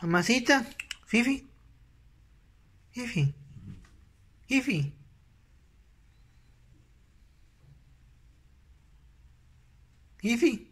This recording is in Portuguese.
Mamacita, Fifi. Fifi. Fifi. Fifi.